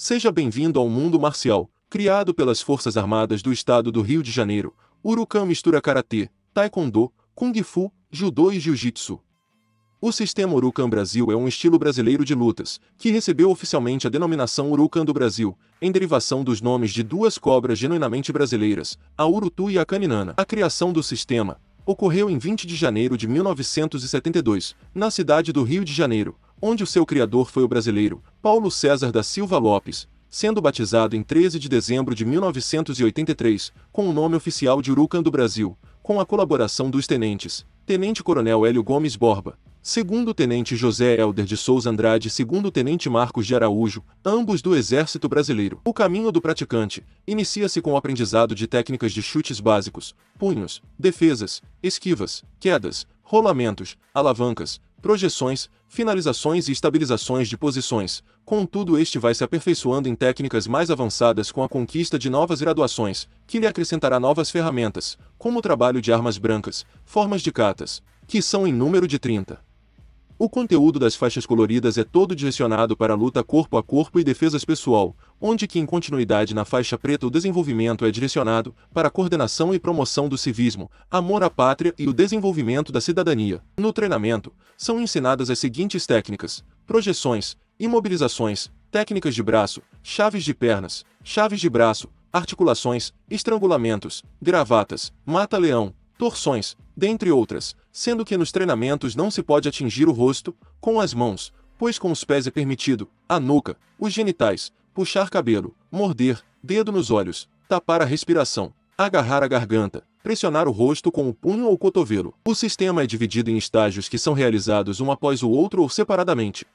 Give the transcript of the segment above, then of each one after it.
Seja bem-vindo ao mundo marcial, criado pelas Forças Armadas do Estado do Rio de Janeiro. Urukan mistura karatê, taekwondo, kung fu, judô e jiu-jitsu. O sistema Urukan Brasil é um estilo brasileiro de lutas, que recebeu oficialmente a denominação Urukan do Brasil, em derivação dos nomes de duas cobras genuinamente brasileiras, a Urutu e a Caninana. A criação do sistema ocorreu em 20 de janeiro de 1972, na cidade do Rio de Janeiro, onde o seu criador foi o brasileiro, Paulo César da Silva Lopes, sendo batizado em 13 de dezembro de 1983, com o nome oficial de Urucan do Brasil, com a colaboração dos tenentes, Tenente Coronel Hélio Gomes Borba, segundo Tenente José Helder de Souza Andrade e segundo Tenente Marcos de Araújo, ambos do Exército Brasileiro. O caminho do praticante inicia-se com o aprendizado de técnicas de chutes básicos, punhos, defesas, esquivas, quedas, rolamentos, alavancas, projeções, finalizações e estabilizações de posições, contudo este vai se aperfeiçoando em técnicas mais avançadas com a conquista de novas graduações, que lhe acrescentará novas ferramentas, como o trabalho de armas brancas, formas de catas, que são em número de 30. O conteúdo das faixas coloridas é todo direcionado para a luta corpo a corpo e defesas pessoal, onde que em continuidade na faixa preta o desenvolvimento é direcionado para a coordenação e promoção do civismo, amor à pátria e o desenvolvimento da cidadania. No treinamento, são ensinadas as seguintes técnicas, projeções, imobilizações, técnicas de braço, chaves de pernas, chaves de braço, articulações, estrangulamentos, gravatas, mata-leão, torções, dentre outras, sendo que nos treinamentos não se pode atingir o rosto, com as mãos, pois com os pés é permitido, a nuca, os genitais, puxar cabelo, morder, dedo nos olhos, tapar a respiração, agarrar a garganta, pressionar o rosto com o punho ou cotovelo. O sistema é dividido em estágios que são realizados um após o outro ou separadamente.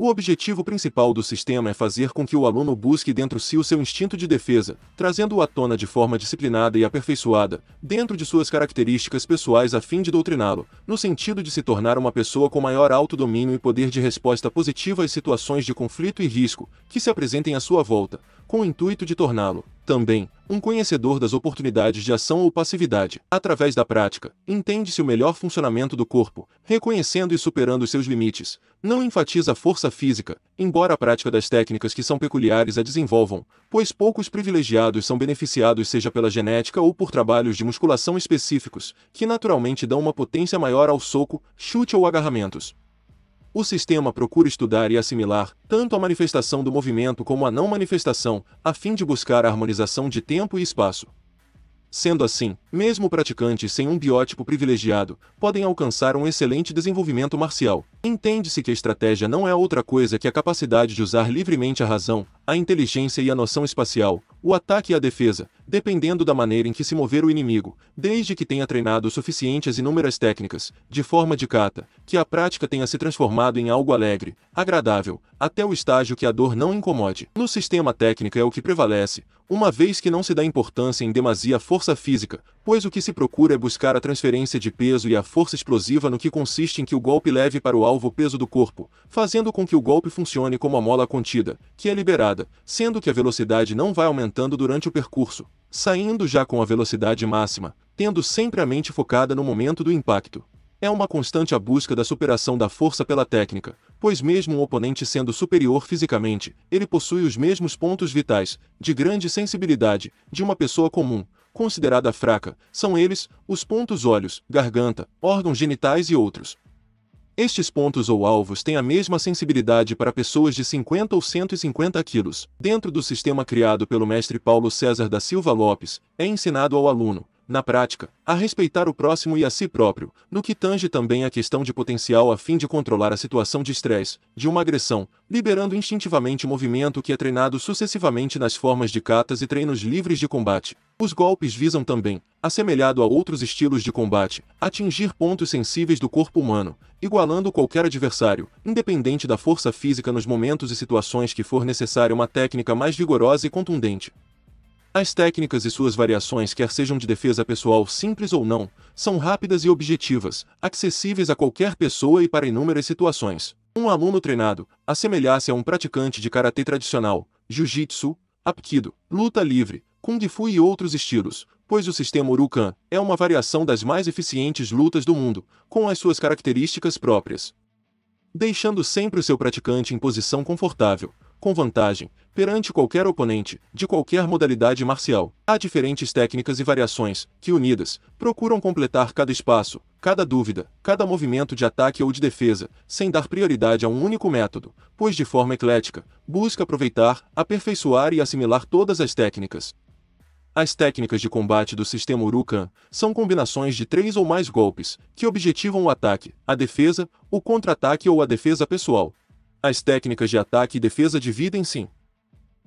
O objetivo principal do sistema é fazer com que o aluno busque dentro si o seu instinto de defesa, trazendo-o à tona de forma disciplinada e aperfeiçoada, dentro de suas características pessoais a fim de doutriná-lo, no sentido de se tornar uma pessoa com maior autodomínio e poder de resposta positiva às situações de conflito e risco que se apresentem à sua volta, com o intuito de torná-lo, também, um conhecedor das oportunidades de ação ou passividade. Através da prática, entende-se o melhor funcionamento do corpo, reconhecendo e superando seus limites. Não enfatiza a força física, embora a prática das técnicas que são peculiares a desenvolvam, pois poucos privilegiados são beneficiados seja pela genética ou por trabalhos de musculação específicos, que naturalmente dão uma potência maior ao soco, chute ou agarramentos o sistema procura estudar e assimilar tanto a manifestação do movimento como a não manifestação, a fim de buscar a harmonização de tempo e espaço. Sendo assim, mesmo praticantes sem um biótipo privilegiado podem alcançar um excelente desenvolvimento marcial. Entende-se que a estratégia não é outra coisa que a capacidade de usar livremente a razão, a inteligência e a noção espacial, o ataque e a defesa, dependendo da maneira em que se mover o inimigo, desde que tenha treinado suficientes inúmeras técnicas, de forma de cata, que a prática tenha se transformado em algo alegre, agradável, até o estágio que a dor não incomode. No sistema técnica é o que prevalece, uma vez que não se dá importância em demasia à força física, pois o que se procura é buscar a transferência de peso e a força explosiva no que consiste em que o golpe leve para o alvo o peso do corpo, fazendo com que o golpe funcione como a mola contida, que é liberada, sendo que a velocidade não vai aumentando durante o percurso, saindo já com a velocidade máxima, tendo sempre a mente focada no momento do impacto. É uma constante a busca da superação da força pela técnica, pois mesmo um oponente sendo superior fisicamente, ele possui os mesmos pontos vitais, de grande sensibilidade, de uma pessoa comum, considerada fraca, são eles, os pontos olhos, garganta, órgãos genitais e outros. Estes pontos ou alvos têm a mesma sensibilidade para pessoas de 50 ou 150 quilos. Dentro do sistema criado pelo mestre Paulo César da Silva Lopes, é ensinado ao aluno, na prática, a respeitar o próximo e a si próprio, no que tange também a questão de potencial a fim de controlar a situação de estresse, de uma agressão, liberando instintivamente o movimento que é treinado sucessivamente nas formas de catas e treinos livres de combate. Os golpes visam também, assemelhado a outros estilos de combate, atingir pontos sensíveis do corpo humano, igualando qualquer adversário, independente da força física nos momentos e situações que for necessária uma técnica mais vigorosa e contundente. As técnicas e suas variações, quer sejam de defesa pessoal simples ou não, são rápidas e objetivas, acessíveis a qualquer pessoa e para inúmeras situações. Um aluno treinado assemelhasse a um praticante de karatê tradicional, jiu-jitsu, apkido, luta livre, kung fu e outros estilos, pois o sistema Urukan é uma variação das mais eficientes lutas do mundo, com as suas características próprias. Deixando sempre o seu praticante em posição confortável, com vantagem, perante qualquer oponente, de qualquer modalidade marcial. Há diferentes técnicas e variações, que unidas, procuram completar cada espaço, cada dúvida, cada movimento de ataque ou de defesa, sem dar prioridade a um único método, pois de forma eclética, busca aproveitar, aperfeiçoar e assimilar todas as técnicas. As técnicas de combate do sistema Urukan são combinações de três ou mais golpes, que objetivam o ataque, a defesa, o contra-ataque ou a defesa pessoal. As técnicas de ataque e defesa dividem-se em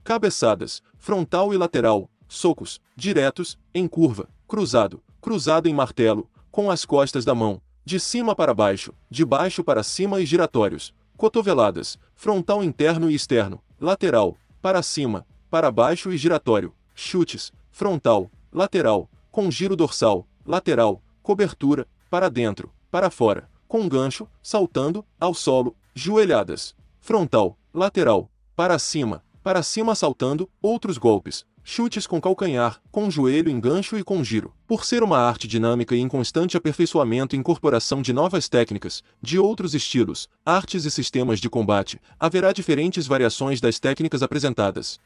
cabeçadas, frontal e lateral, socos, diretos, em curva, cruzado, cruzado em martelo, com as costas da mão, de cima para baixo, de baixo para cima e giratórios, cotoveladas, frontal interno e externo, lateral, para cima, para baixo e giratório, chutes, frontal, lateral, com giro dorsal, lateral, cobertura, para dentro, para fora, com gancho, saltando, ao solo, joelhadas frontal, lateral, para cima, para cima saltando, outros golpes, chutes com calcanhar, com joelho engancho e com giro. Por ser uma arte dinâmica e em constante aperfeiçoamento e incorporação de novas técnicas, de outros estilos, artes e sistemas de combate, haverá diferentes variações das técnicas apresentadas.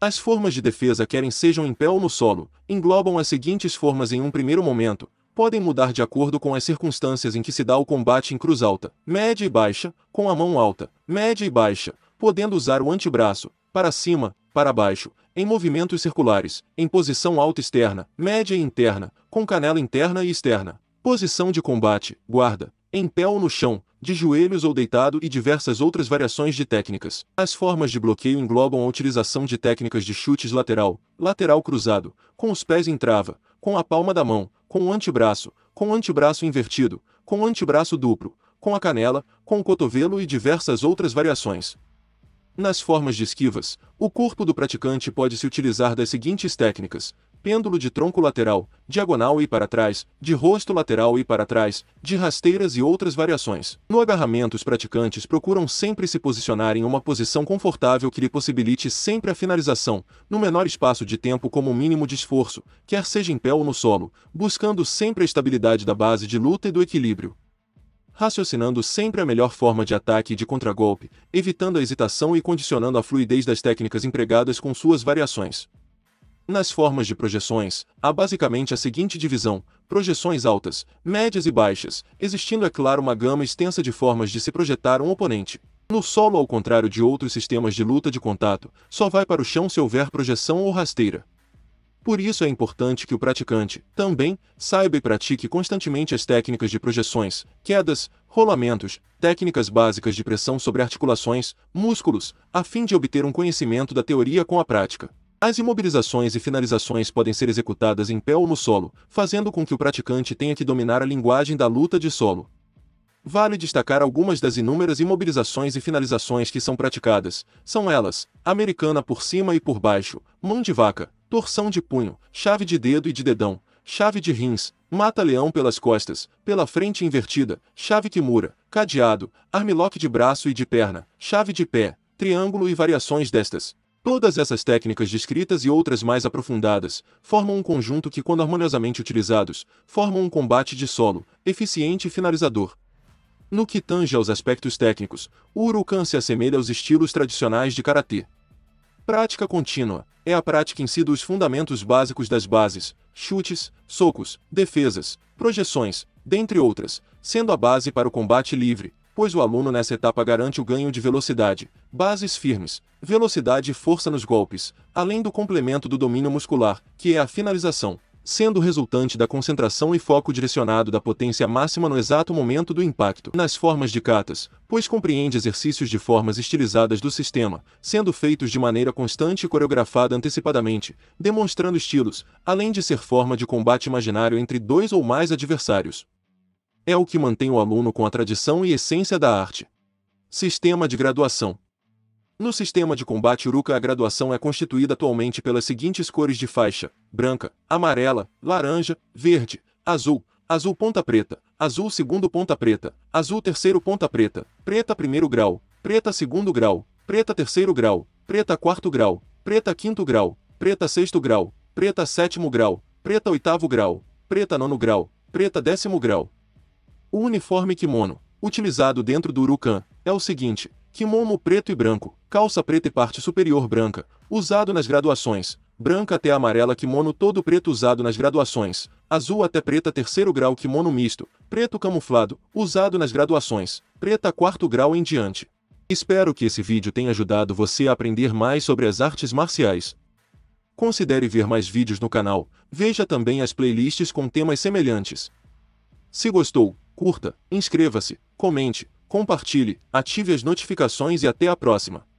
As formas de defesa querem sejam em pé ou no solo, englobam as seguintes formas em um primeiro momento, podem mudar de acordo com as circunstâncias em que se dá o combate em cruz alta, média e baixa, com a mão alta, média e baixa, podendo usar o antebraço, para cima, para baixo, em movimentos circulares, em posição alta externa, média e interna, com canela interna e externa, posição de combate, guarda, em pé ou no chão, de joelhos ou deitado e diversas outras variações de técnicas. As formas de bloqueio englobam a utilização de técnicas de chutes lateral, lateral cruzado, com os pés em trava, com a palma da mão, com o antebraço, com o antebraço invertido, com o antebraço duplo, com a canela, com o cotovelo e diversas outras variações. Nas formas de esquivas, o corpo do praticante pode se utilizar das seguintes técnicas: pêndulo de tronco lateral, diagonal e para trás, de rosto lateral e para trás, de rasteiras e outras variações. No agarramento, os praticantes procuram sempre se posicionar em uma posição confortável que lhe possibilite sempre a finalização, no menor espaço de tempo como o mínimo de esforço, quer seja em pé ou no solo, buscando sempre a estabilidade da base de luta e do equilíbrio raciocinando sempre a melhor forma de ataque e de contragolpe, evitando a hesitação e condicionando a fluidez das técnicas empregadas com suas variações. Nas formas de projeções, há basicamente a seguinte divisão: projeções altas, médias e baixas, existindo, é claro, uma gama extensa de formas de se projetar um oponente. No solo, ao contrário de outros sistemas de luta de contato, só vai para o chão se houver projeção ou rasteira. Por isso é importante que o praticante, também, saiba e pratique constantemente as técnicas de projeções, quedas, rolamentos, técnicas básicas de pressão sobre articulações, músculos, a fim de obter um conhecimento da teoria com a prática. As imobilizações e finalizações podem ser executadas em pé ou no solo, fazendo com que o praticante tenha que dominar a linguagem da luta de solo. Vale destacar algumas das inúmeras imobilizações e finalizações que são praticadas. São elas: americana por cima e por baixo, mão de vaca, torção de punho, chave de dedo e de dedão, chave de rins, mata-leão pelas costas, pela frente invertida, chave kimura, cadeado, armlock de braço e de perna, chave de pé, triângulo e variações destas. Todas essas técnicas descritas e outras mais aprofundadas formam um conjunto que, quando harmoniosamente utilizados, formam um combate de solo, eficiente e finalizador. No que tange aos aspectos técnicos, o Urukan se assemelha aos estilos tradicionais de karatê. Prática contínua é a prática em si dos fundamentos básicos das bases, chutes, socos, defesas, projeções, dentre outras, sendo a base para o combate livre, pois o aluno nessa etapa garante o ganho de velocidade, bases firmes, velocidade e força nos golpes, além do complemento do domínio muscular, que é a finalização, sendo resultante da concentração e foco direcionado da potência máxima no exato momento do impacto. Nas formas de catas, pois compreende exercícios de formas estilizadas do sistema, sendo feitos de maneira constante e coreografada antecipadamente, demonstrando estilos, além de ser forma de combate imaginário entre dois ou mais adversários. É o que mantém o aluno com a tradição e essência da arte. Sistema de graduação. No sistema de combate Uruka, a graduação é constituída atualmente pelas seguintes cores de faixa: branca, amarela, laranja, verde, azul, azul ponta preta, azul segundo ponta preta, azul terceiro ponta preta, preta primeiro grau, preta segundo grau, preta terceiro grau, preta quarto grau, preta quinto grau, preta sexto grau, preta sétimo grau, preta oitavo grau, preta nono grau, preta décimo grau, o uniforme kimono, utilizado dentro do Urukan, é o seguinte, kimono preto e branco, calça preta e parte superior branca, usado nas graduações, branca até amarela kimono todo preto usado nas graduações, azul até preta terceiro grau kimono misto, preto camuflado, usado nas graduações, preta quarto grau em diante. Espero que esse vídeo tenha ajudado você a aprender mais sobre as artes marciais. Considere ver mais vídeos no canal, veja também as playlists com temas semelhantes. Se gostou, curta, inscreva-se, comente, compartilhe, ative as notificações e até a próxima.